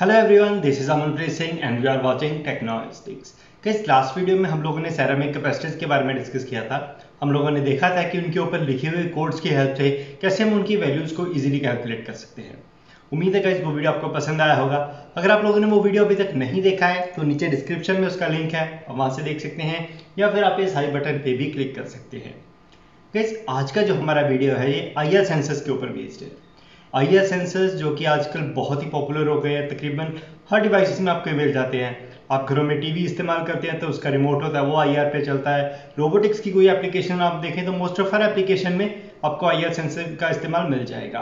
hello everyone this is Amanpreet Singh and we are watching Technostics किस last video में हम लोगों ने सैरामिक कैपेसिटर्स के बारे में डिस्कस किया था हम लोगों ने देखा था कि उनके ऊपर लिखे हुए कोड्स की हेल्प से कैसे हम उनकी वैल्यूज को इजीली कैलकुलेट कर सकते हैं उम्मीद है कि वो वीडियो आपको पसंद आया होगा अगर आप लोगों ने वो वीडियो अभी तक नहीं देखा है तो नीचे डिस्क्रिप्शन में उसका लिंक है आप वहाँ से देख सकते हैं या फिर आप इस हाई बटन पर भी क्लिक कर सकते हैं गैस आज का जो हमारा वीडियो है ये आई सेंसस के ऊपर बेस्ड है आई आर सेंसर्स जो कि आजकल बहुत ही पॉपुलर हो गए हैं तकरीबन हर डिवाइस में आपके मिल जाते हैं आप घरों में टीवी इस्तेमाल करते हैं तो उसका रिमोट होता है वो आई आर e पे चलता है रोबोटिक्स की कोई एप्लीकेशन आप देखें तो मोस्ट ऑफ हर एप्लीकेशन में आपको आई आर सेंसर का इस्तेमाल मिल जाएगा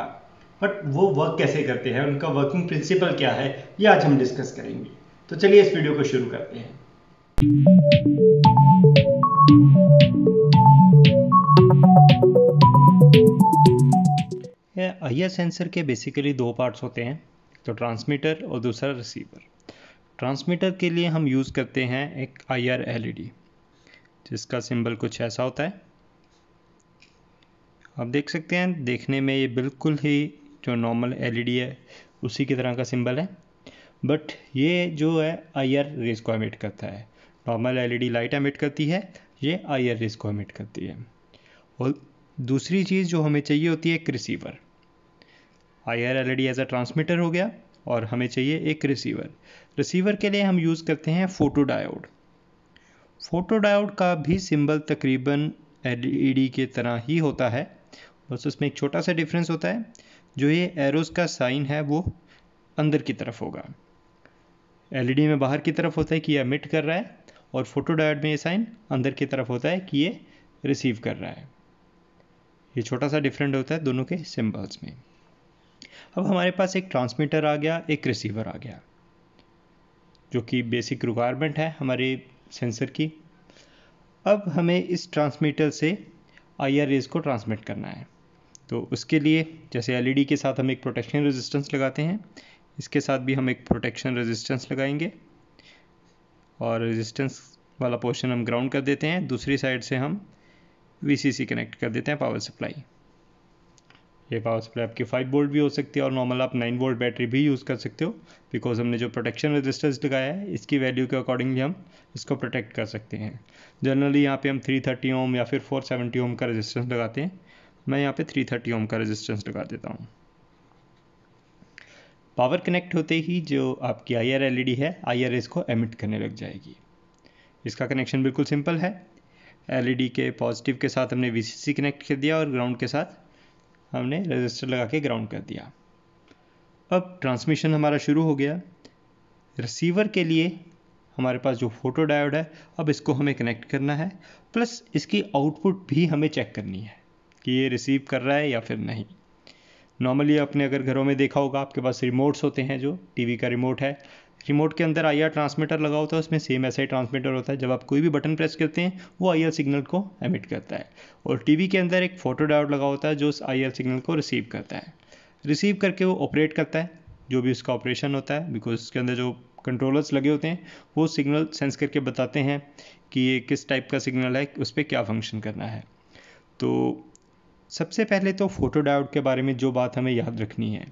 बट वो वर्क कैसे करते हैं उनका वर्किंग प्रिंसिपल क्या है ये आज हम डिस्कस करेंगे तो चलिए इस वीडियो को शुरू करते हैं आई सेंसर के बेसिकली दो पार्ट्स होते हैं तो ट्रांसमीटर और दूसरा रिसीवर ट्रांसमीटर के लिए हम यूज़ करते हैं एक I R L E D जिसका सिंबल कुछ ऐसा होता है आप देख सकते हैं देखने में ये बिल्कुल ही जो नॉर्मल एलईडी e है उसी की तरह का सिंबल है बट ये जो है आई आर रेस को एमिट करता है नॉर्मल एलईडी लाइट एमिट करती है ये आई आर रेस को एमिट करती है और दूसरी चीज़ जो हमें चाहिए होती है एक receiver I R L as a transmitter हो गया और हमें चाहिए एक रिसीवर रिसीवर के लिए हम यूज़ करते हैं फोटो डायोड फोटो डायोड का भी सिंबल तकरीबन एल ई डी के तरह ही होता है बस उसमें एक छोटा सा डिफरेंस होता है जो ये एरोज़ का साइन है वो अंदर की तरफ होगा एल ई डी में बाहर की तरफ होता है कि यह अमिट कर रहा है और फोटो डायोड में ये साइन अंदर की तरफ होता है कि ये रिसीव कर रहा है ये छोटा सा डिफरेंट होता है दोनों के सिम्बल्स में अब हमारे पास एक ट्रांसमीटर आ गया एक रिसीवर आ गया जो कि बेसिक रिक्वायरमेंट है हमारे सेंसर की अब हमें इस ट्रांसमीटर से आई आर को ट्रांसमिट करना है तो उसके लिए जैसे एलईडी e के साथ हम एक प्रोटेक्शन रेजिस्टेंस लगाते हैं इसके साथ भी हम एक प्रोटेक्शन रेजिस्टेंस लगाएंगे और रेजिस्टेंस वाला पोर्शन हम ग्राउंड कर देते हैं दूसरी साइड से हम वीसीसी कनेक्ट कर देते हैं पावर सप्लाई ये पावर सप्लाई आपकी फाइव वोल्ट भी हो सकती है और नॉर्मल आप नाइन वोल्ट बैटरी भी यूज़ कर सकते हो बिकॉज हमने जो प्रोटेक्शन रजिस्टर्स लगाया है इसकी वैल्यू के अकॉर्डिंगली हम इसको प्रोटेक्ट कर सकते हैं जनरली यहाँ पे हम 330 थर्टी ओम या फिर 470 सेवेंटी ओम का रजिस्टेंस लगाते हैं मैं यहाँ पे 330 थर्टी ओम का रजिस्टेंस लगा देता हूँ पावर कनेक्ट होते ही जो आपकी आई आर एल है आई आर इसको एमिट करने लग जाएगी इसका कनेक्शन बिल्कुल सिंपल है एलईडी e के पॉजिटिव के साथ हमने वीसीसी कनेक्ट कर दिया और ग्राउंड के साथ हमने रजिस्टर लगा के ग्राउंड कर दिया अब ट्रांसमिशन हमारा शुरू हो गया रिसीवर के लिए हमारे पास जो फोटो डायोड है अब इसको हमें कनेक्ट करना है प्लस इसकी आउटपुट भी हमें चेक करनी है कि ये रिसीव कर रहा है या फिर नहीं नॉर्मली अपने अगर घरों में देखा होगा आपके पास रिमोट्स होते हैं जो टीवी का रिमोट है रिमोट के अंदर आई ट्रांसमीटर लगा होता है उसमें सेम ऐसा ही ट्रांसमीटर होता है जब आप कोई भी बटन प्रेस करते हैं वो आई सिग्नल को एमिट करता है और टीवी के अंदर एक फोटो डायोड लगा होता है जो उस आई सिग्नल को रिसीव करता है रिसीव करके वो ऑपरेट करता है जो भी उसका ऑपरेशन होता है बिकॉज उसके अंदर जो कंट्रोलर्स लगे होते हैं वो सिग्नल सेंस करके बताते हैं कि ये किस टाइप का सिग्नल है उस पर क्या फंक्शन करना है तो सबसे पहले तो फोटो डायोड के बारे में जो बात हमें याद रखनी है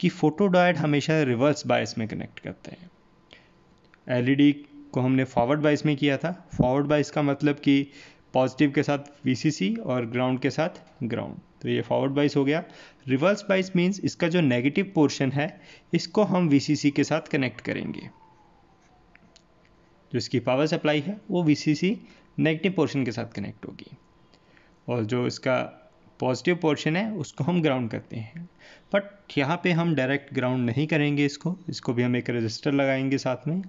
कि फोटोडायड हमेशा रिवर्स बायस में कनेक्ट करते हैं एलईडी को हमने फॉरवर्ड बाइस में किया था फॉरवर्ड बायस का मतलब कि पॉजिटिव के साथ वीसीसी और ग्राउंड के साथ ग्राउंड तो ये फॉरवर्ड बाइस हो गया रिवर्स बाइस मीन्स इसका जो नेगेटिव पोर्शन है इसको हम वीसीसी के साथ कनेक्ट करेंगे जो इसकी पावर सप्लाई है वो वीसीसी नेगेटिव पोर्शन के साथ कनेक्ट होगी और जो इसका पॉजिटिव पोर्शन है उसको हम ग्राउंड करते हैं बट यहाँ पे हम डायरेक्ट ग्राउंड नहीं करेंगे इसको इसको भी हम एक रजिस्टर लगाएंगे साथ में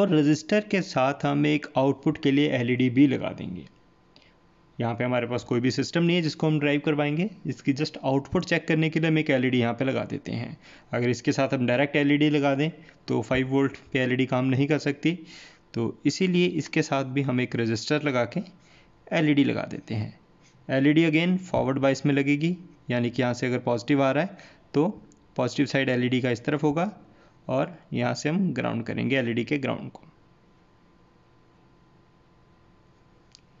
और रजिस्टर के साथ हम एक आउटपुट के लिए एल e भी लगा देंगे यहाँ पे हमारे पास कोई भी सिस्टम नहीं है जिसको हम ड्राइव करवाएंगे इसकी जस्ट आउटपुट चेक करने के लिए हम एक एल ई डी यहाँ पर लगा देते हैं अगर इसके साथ हम डायरेक्ट एल ई डी लगा दें तो फाइव वोल्ट पे एल ई डी काम नहीं कर सकती तो इसीलिए इसके साथ भी हम एक रजिस्टर लगा के एल ई डी लगा देते हैं एलईडी अगेन फॉरवर्ड बाइस में लगेगी यानी कि यहाँ से अगर पॉजिटिव आ रहा है तो पॉजिटिव साइड एलईडी का इस तरफ होगा और यहाँ से हम ग्राउंड करेंगे एलईडी e के ग्राउंड को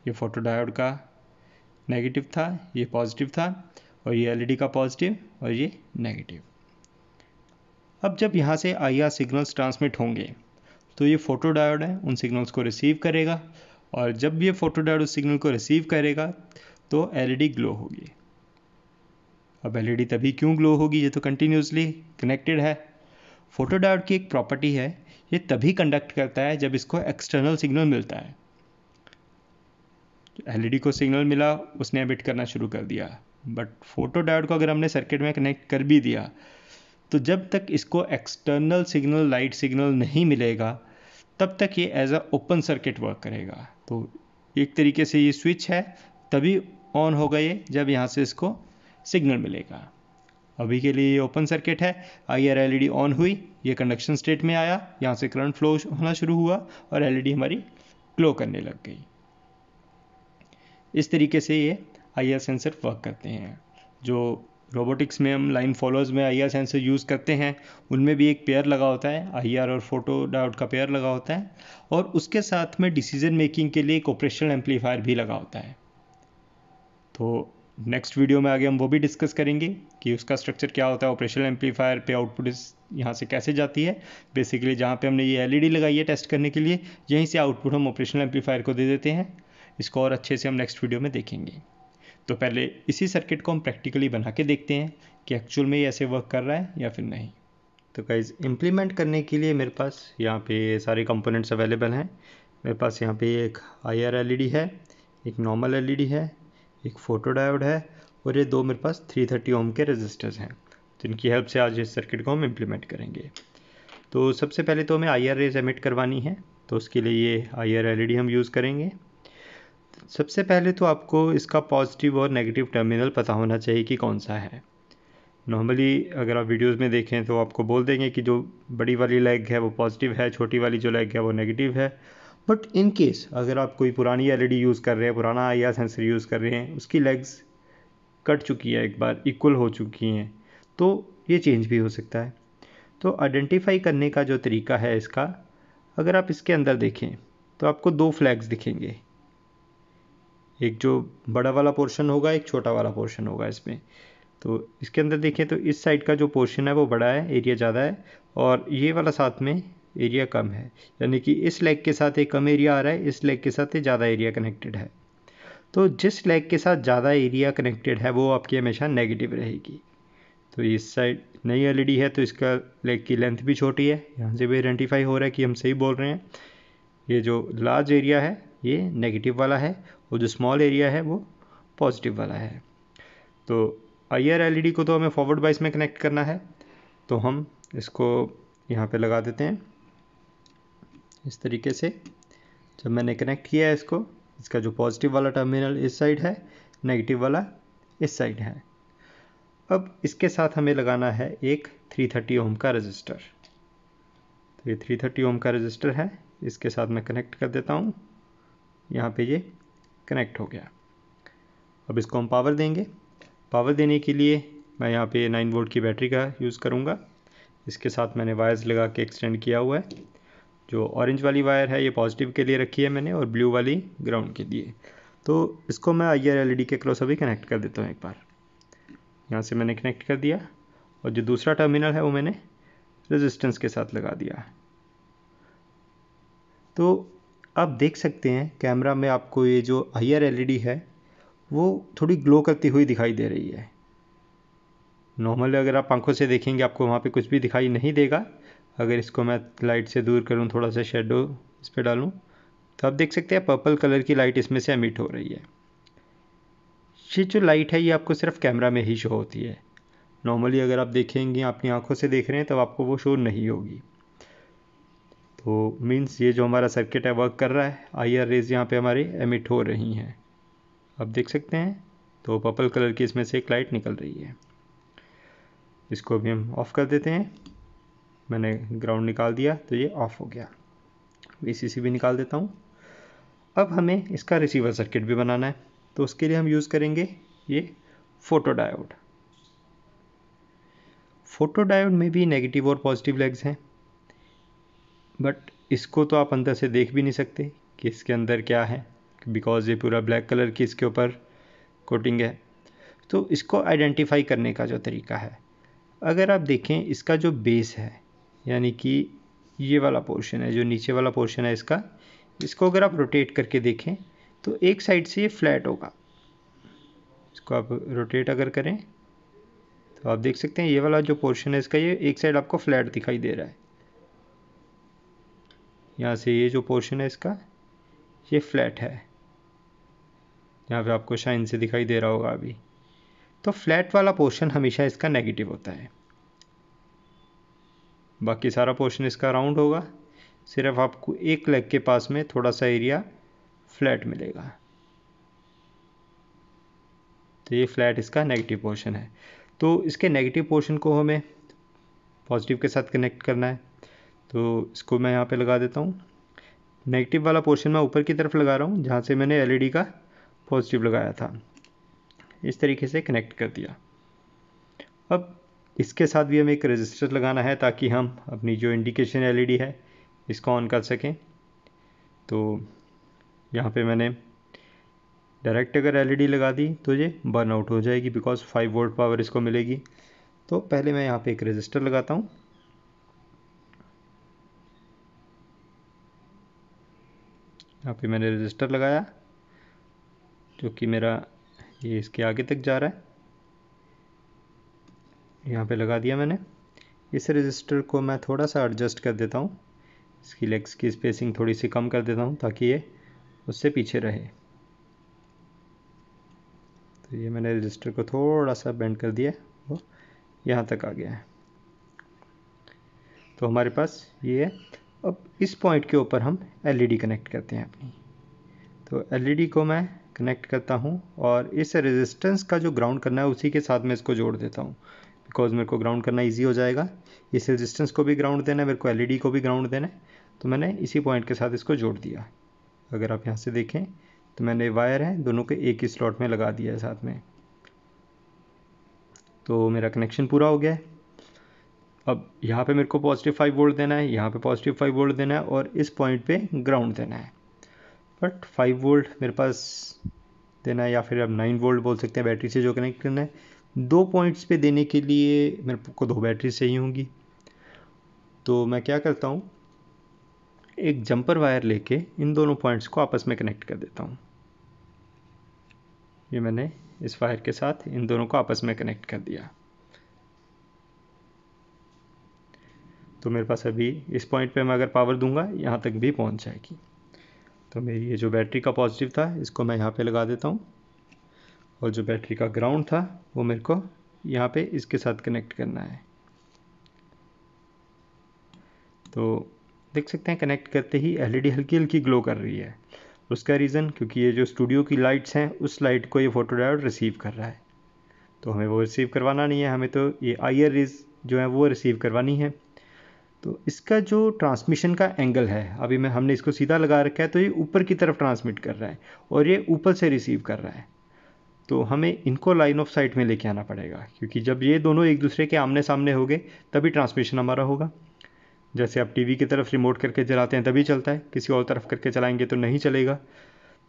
ये फोटो डायोड का नेगेटिव था ये पॉजिटिव था और ये एलईडी e का पॉजिटिव और ये नेगेटिव अब जब यहाँ से आई सिग्नल्स ट्रांसमिट होंगे तो ये फोटो डायोड है उन सिग्नल्स को रिसीव करेगा और जब ये फोटो डायोड उस सिग्नल को रिसीव करेगा तो एलईडी ग्लो e होगी अब एलईडी e तभी क्यों ग्लो होगी ये तो कंटिन्यूसली कनेक्टेड है फोटोडायोड की एक प्रॉपर्टी है ये तभी कंडक्ट करता है जब इसको एक्सटर्नल सिग्नल मिलता है एलईडी तो e को सिग्नल मिला उसने एमिट करना शुरू कर दिया बट फोटोडायोड को अगर हमने सर्किट में कनेक्ट कर भी दिया तो जब तक इसको एक्सटर्नल सिग्नल लाइट सिग्नल नहीं मिलेगा तब तक ये as a open circuit work करेगा तो एक तरीके से ये स्विच है तभी ऑन हो गए जब यहाँ से इसको सिग्नल मिलेगा अभी के लिए ये ओपन सर्किट है आई आर एल ऑन हुई ये कंडक्शन स्टेट में आया यहाँ से करंट फ्लो होना शुरू हुआ और एल हमारी ग्लो करने लग गई इस तरीके से ये आई सेंसर वर्क करते हैं जो रोबोटिक्स में हम लाइन फॉलोअर्स में आई सेंसर यूज़ करते हैं उनमें भी एक पेयर लगा होता है आई और फोटो डाउट का पेयर लगा होता है और उसके साथ में डिसीजन मेकिंग के लिए एक ऑपरेशनल एम्पलीफायर भी लगा होता है तो नेक्स्ट वीडियो में आगे हम वो भी डिस्कस करेंगे कि उसका स्ट्रक्चर क्या होता है ऑपरेशनल एम्पलीफायर पे आउटपुट इस यहाँ से कैसे जाती है बेसिकली जहाँ पे हमने ये एलईडी e लगाई है टेस्ट करने के लिए यहीं से आउटपुट हम ऑपरेशनल एम्पलीफायर को दे देते हैं इसको और अच्छे से हम नेक्स्ट वीडियो में देखेंगे तो पहले इसी सर्किट को हम प्रैक्टिकली बना के देखते हैं कि एक्चुअल में ये ऐसे वर्क कर रहा है या फिर नहीं तो गाइज इम्प्लीमेंट करने के लिए मेरे पास यहाँ पे सारे कंपोनेंट्स अवेलेबल हैं मेरे पास यहाँ पे एक आई आर e है एक नॉर्मल एल e है एक फोटोडायोड है और ये दो मेरे पास 330 ओम के रजिस्टर्स हैं जिनकी हेल्प से आज इस सर्किट को हम इम्प्लीमेंट करेंगे तो सबसे पहले तो हमें आई आर रेज एमिट करवानी है तो उसके लिए ये I R L E D हम यूज़ करेंगे सबसे पहले तो आपको इसका पॉजिटिव और नेगेटिव टर्मिनल पता होना चाहिए कि कौन सा है नॉर्मली अगर आप वीडियोस में देखें तो आपको बोल देंगे कि जो बड़ी वाली लेग है वो पॉजिटिव है छोटी वाली जो लेग है वो नेगेटिव है बट इन केस अगर आप कोई पुरानी एल यूज़ e कर रहे हैं पुराना आई सेंसर यूज़ कर रहे हैं उसकी लेग्स कट चुकी है एक बार इक्वल हो चुकी हैं तो ये चेंज भी हो सकता है तो आइडेंटिफाई करने का जो तरीका है इसका अगर आप इसके अंदर देखें तो आपको दो फ्लैग्स दिखेंगे एक जो बड़ा वाला पोर्शन होगा एक छोटा वाला पोर्शन होगा इसमें तो इसके अंदर देखें तो इस साइड का जो पोर्शन है वो बड़ा है एरिया ज़्यादा है और ये वाला साथ में एरिया कम है यानी कि इस लेग के साथ एक कम एरिया आ रहा है इस लेग के साथ ये ज़्यादा एरिया कनेक्टेड है तो जिस लेग के साथ ज़्यादा एरिया कनेक्टेड है वो आपकी हमेशा नेगेटिव रहेगी तो इस साइड नई एल है तो इसका लेग की लेंथ भी छोटी है यहाँ से भी आइडेंटिफाई हो रहा है कि हम सही बोल रहे हैं ये जो लार्ज एरिया है ये नेगेटिव वाला है और जो स्मॉल एरिया है वो पॉजिटिव वाला है तो आई आर को तो हमें फॉरवर्ड बाइस में कनेक्ट करना है तो हम इसको यहाँ पे लगा देते हैं इस तरीके से जब मैंने कनेक्ट किया है इसको इसका जो पॉजिटिव वाला टर्मिनल इस साइड है नेगेटिव वाला इस साइड है अब इसके साथ हमें लगाना है एक 330 ओम का रजिस्टर तो ये 330 ओम का रजिस्टर है इसके साथ मैं कनेक्ट कर देता हूँ यहाँ पे ये कनेक्ट हो गया अब इसको हम पावर देंगे पावर देने के लिए मैं यहाँ पे 9 वोल्ट की बैटरी का यूज़ करूँगा इसके साथ मैंने वायर्स लगा के एक्सटेंड किया हुआ है जो ऑरेंज वाली वायर है ये पॉजिटिव के लिए रखी है मैंने और ब्लू वाली ग्राउंड के लिए तो इसको मैं आई आर एल के क्रॉस अभी कनेक्ट कर देता हूँ एक बार यहाँ से मैंने कनेक्ट कर दिया और जो दूसरा टर्मिनल है वो मैंने रेजिस्टेंस के साथ लगा दिया तो आप देख सकते हैं कैमरा में आपको ये जो आई आर एल है वो थोड़ी ग्लो करती हुई दिखाई दे रही है नॉर्मल अगर आप आंखों से देखेंगे आपको वहाँ पे कुछ भी दिखाई नहीं देगा अगर इसको मैं लाइट से दूर करूँ थोड़ा सा शेडो इस पर डालूँ तो आप देख सकते हैं पर्पल कलर की लाइट इसमें से अमिट हो रही है ये जो लाइट है ये आपको सिर्फ कैमरा में ही शो होती है नॉर्मली अगर आप देखेंगे अपनी आँखों से देख रहे हैं तब तो आपको वो शो नहीं होगी तो मीन्स ये जो हमारा सर्किट है वर्क कर रहा है आई आर रेज यहाँ पर हमारी एमिट हो रही हैं आप देख सकते हैं तो पर्पल कलर की इसमें से एक लाइट निकल रही है इसको भी हम ऑफ़ कर देते हैं मैंने ग्राउंड निकाल दिया तो ये ऑफ हो गया वी भी निकाल देता हूँ अब हमें इसका रिसीवर सर्किट भी बनाना है तो उसके लिए हम यूज़ करेंगे ये फोटोडायोड फोटोडायोड में भी नेगेटिव और पॉजिटिव लेग्स हैं बट इसको तो आप अंदर से देख भी नहीं सकते कि इसके अंदर क्या है बिकॉज ये पूरा ब्लैक कलर की इसके ऊपर कोटिंग है तो इसको आइडेंटिफाई करने का जो तरीका है अगर आप देखें इसका जो बेस है यानी कि ये वाला पोर्शन है जो नीचे वाला पोर्शन है इसका इसको अगर आप रोटेट करके देखें तो एक साइड से ये फ्लैट होगा इसको आप रोटेट अगर करें तो आप देख सकते हैं ये वाला जो पोर्शन है इसका ये एक साइड आपको फ्लैट दिखाई दे रहा है यहाँ से ये जो पोर्शन है इसका ये फ्लैट है यहाँ पे आपको शाइन से दिखाई दे रहा होगा अभी तो फ्लैट वाला पोर्शन हमेशा इसका नेगेटिव होता है बाकी सारा पोर्शन इसका राउंड होगा सिर्फ आपको एक लेग के पास में थोड़ा सा एरिया फ्लैट मिलेगा तो ये फ्लैट इसका नेगेटिव पोर्शन है तो इसके नेगेटिव पोर्शन को हमें पॉजिटिव के साथ कनेक्ट करना है तो इसको मैं यहाँ पे लगा देता हूँ नेगेटिव वाला पोर्शन मैं ऊपर की तरफ लगा रहा हूँ जहाँ से मैंने एलईडी e का पॉजिटिव लगाया था इस तरीके से कनेक्ट कर दिया अब इसके साथ भी हमें एक रजिस्टर लगाना है ताकि हम अपनी जो इंडिकेशन एलईडी e है इसको ऑन कर सकें तो यहाँ पे मैंने डायरेक्ट अगर एलईडी e लगा दी तो ये बर्न आउट हो जाएगी बिकॉज फाइव वोल्ट पावर इसको मिलेगी तो पहले मैं यहाँ पे एक रजिस्टर लगाता हूँ यहाँ पे मैंने रजिस्टर लगाया जो कि मेरा ये इसके आगे तक जा रहा है यहाँ पे लगा दिया मैंने इस रजिस्टर को मैं थोड़ा सा एडजस्ट कर देता हूँ इसकी लेग्स की स्पेसिंग थोड़ी सी कम कर देता हूँ ताकि ये उससे पीछे रहे तो ये मैंने रजिस्टर को थोड़ा सा बेंड कर दिया वो यहाँ तक आ गया है तो हमारे पास ये है अब इस पॉइंट के ऊपर हम एलईडी कनेक्ट e करते हैं अपनी तो एलईडी e को मैं कनेक्ट करता हूँ और इस रेजिस्टेंस का जो ग्राउंड करना है उसी के साथ मैं इसको जोड़ देता हूँ बिकॉज मेरे को ग्राउंड करना ईजी हो जाएगा इस रजिस्टेंस को भी ग्राउंड देना है मेरे को एल को भी ग्राउंड देना है तो मैंने इसी पॉइंट के साथ इसको जोड़ दिया अगर आप यहाँ से देखें तो मैंने वायर है दोनों के एक ही स्लॉट में लगा दिया है साथ में तो मेरा कनेक्शन पूरा हो गया है अब यहाँ पे मेरे को पॉजिटिव फाइव वोल्ट देना है यहाँ पे पॉजिटिव फाइव वोल्ट देना है और इस पॉइंट पे ग्राउंड देना है बट फाइव वोल्ट मेरे पास देना है या फिर आप नाइन वोल्ट बोल सकते हैं बैटरी से जो कनेक्ट करना है दो पॉइंट्स पे देने के लिए मेरे को दो बैटरी चाहिए होंगी तो मैं क्या करता हूँ एक जंपर वायर लेके इन दोनों पॉइंट्स को आपस में कनेक्ट कर देता हूँ ये मैंने इस वायर के साथ इन दोनों को आपस में कनेक्ट कर दिया तो मेरे पास अभी इस पॉइंट पे मैं अगर पावर दूंगा यहाँ तक भी पहुँच जाएगी तो मेरी ये जो बैटरी का पॉजिटिव था इसको मैं यहाँ पे लगा देता हूँ और जो बैटरी का ग्राउंड था वो मेरे को यहाँ पे इसके साथ कनेक्ट करना है तो देख सकते हैं कनेक्ट करते ही एलईडी e हल्की हल्की ग्लो कर रही है उसका रीज़न क्योंकि ये जो स्टूडियो की लाइट्स हैं उस लाइट को ये फोटो डायोड रिसीव कर रहा है तो हमें वो रिसीव करवाना नहीं है हमें तो ये आई रिज जो है वो रिसीव करवानी है तो इसका जो ट्रांसमिशन का एंगल है अभी मैं हमने इसको सीधा लगा रखा है तो ये ऊपर की तरफ ट्रांसमिट कर रहा है और ये ऊपर से रिसीव कर रहा है तो हमें इनको लाइन ऑफ साइट में लेके आना पड़ेगा क्योंकि जब ये दोनों एक दूसरे के आमने सामने होंगे तभी ट्रांसमिशन हमारा होगा जैसे आप टीवी की तरफ रिमोट करके चलाते हैं तभी चलता है किसी और तरफ करके चलाएंगे तो नहीं चलेगा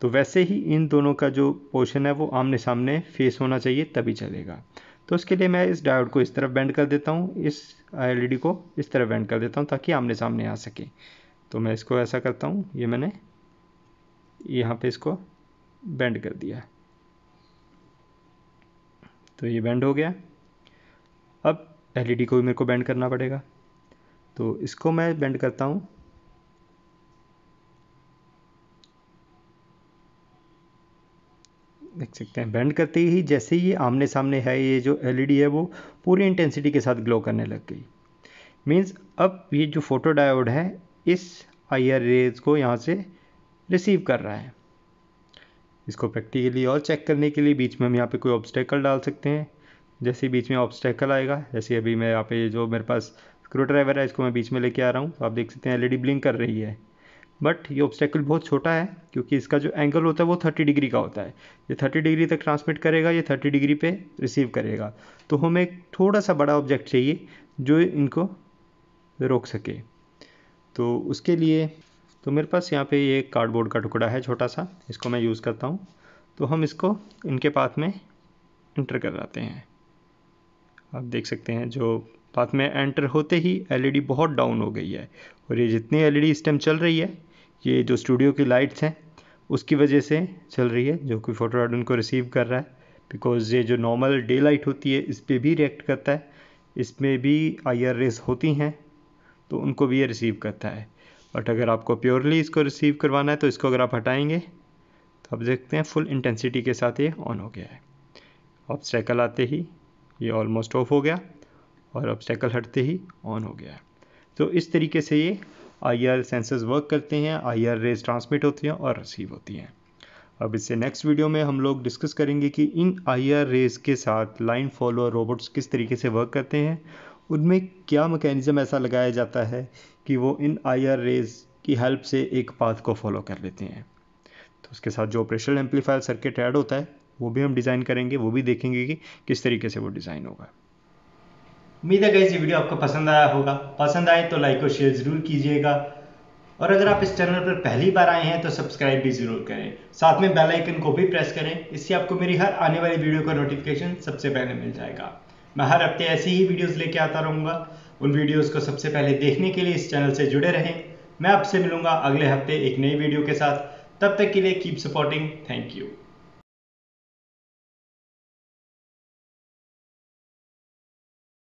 तो वैसे ही इन दोनों का जो पोर्शन है वो आमने सामने फेस होना चाहिए तभी चलेगा तो उसके लिए मैं इस डायोड को इस तरफ बैंड कर देता हूँ इस एलईडी e को इस तरफ बैंड कर देता हूँ ताकि आमने सामने आ सके तो मैं इसको ऐसा करता हूँ ये मैंने यहाँ पे इसको बैंड कर दिया है तो ये बैंड हो गया अब एल को भी मेरे को बैंड करना पड़ेगा तो इसको मैं बैंड करता हूँ देख सकते हैं बैंड करते ही जैसे ही आमने सामने है ये जो एलईडी e है वो पूरी इंटेंसिटी के साथ ग्लो करने लग गई मीन्स अब ये जो फोटो डायोड है इस आई आर रेज को यहाँ से रिसीव कर रहा है इसको प्रैक्टिकली और चेक करने के लिए बीच में हम यहाँ पे कोई ऑब्स्टेकल डाल सकते हैं जैसे बीच में ऑब्स्टेकल आएगा जैसे अभी मैं यहाँ पे जो मेरे पास स्क्रू ड्राइवर है इसको मैं बीच में लेके आ रहा हूँ तो आप देख सकते हैं एलईडी ब्लिंक कर रही है बट ये ऑब्स्टेकल बहुत छोटा है क्योंकि इसका जो एंगल होता है वो थर्टी डिग्री का होता है ये थर्टी डिग्री तक ट्रांसमिट करेगा ये थर्टी डिग्री पे रिसीव करेगा तो हमें एक थोड़ा सा बड़ा ऑब्जेक्ट चाहिए जो इनको रोक सके तो उसके लिए तो मेरे पास यहाँ पे ये कार्डबोर्ड का टुकड़ा है छोटा सा इसको मैं यूज़ करता हूँ तो हम इसको इनके पाथ में इंटर कर जाते हैं आप देख सकते हैं जो पाथ में एंटर होते ही एलईडी e बहुत डाउन हो गई है और ये जितनी एलईडी e इस टाइम चल रही है ये जो स्टूडियो की लाइट्स हैं उसकी वजह से चल रही है जो कि फोटोराड उनको रिसीव कर रहा है बिकॉज ये जो नॉर्मल डे लाइट होती है इस पर भी रिएक्ट करता है इसमें भी आई आर रेस होती हैं तो उनको भी ये रिसीव करता है बट अगर आपको प्योरली इसको रिसीव करवाना है तो इसको अगर आप हटाएंगे तो आप देखते हैं फुल इंटेंसिटी के साथ ये ऑन हो गया है ऑब्स्टेकल आते ही ये ऑलमोस्ट ऑफ हो गया और ऑब्स्टेकल हटते ही ऑन हो गया है तो इस तरीके से ये आई आर सेंसर्स वर्क करते हैं आई आर रेज ट्रांसमिट होती हैं और रिसीव होती हैं अब इससे नेक्स्ट वीडियो में हम लोग डिस्कस करेंगे कि इन आई आर रेज के साथ लाइन फॉलोअर रोबोट्स किस तरीके से वर्क करते हैं उनमें क्या मैकेनिज़्म ऐसा लगाया जाता है कि वो इन आई आर रेज की हेल्प से एक पाथ को फॉलो कर लेते हैं तो उसके साथ जो ऑपरेशनल एम्पलीफायर सर्किट ऐड होता है वो भी हम डिज़ाइन करेंगे वो भी देखेंगे कि किस तरीके से वो डिज़ाइन होगा उम्मीद है गई ये वीडियो आपको पसंद आया होगा पसंद आए तो लाइक और शेयर ज़रूर कीजिएगा और अगर आप इस चैनल पर पहली बार आए हैं तो सब्सक्राइब भी जरूर करें साथ में बेल आइकन को भी प्रेस करें इससे आपको मेरी हर आने वाली वीडियो का नोटिफिकेशन सबसे पहले मिल जाएगा मैं हर हफ्ते ऐसी ही वीडियोस लेके आता रहूँगा उन वीडियोस को सबसे पहले देखने के लिए इस चैनल से जुड़े रहें मैं आपसे मिलूंगा अगले हफ्ते एक नई वीडियो के साथ तब तक के लिए कीप सपोर्टिंग थैंक यू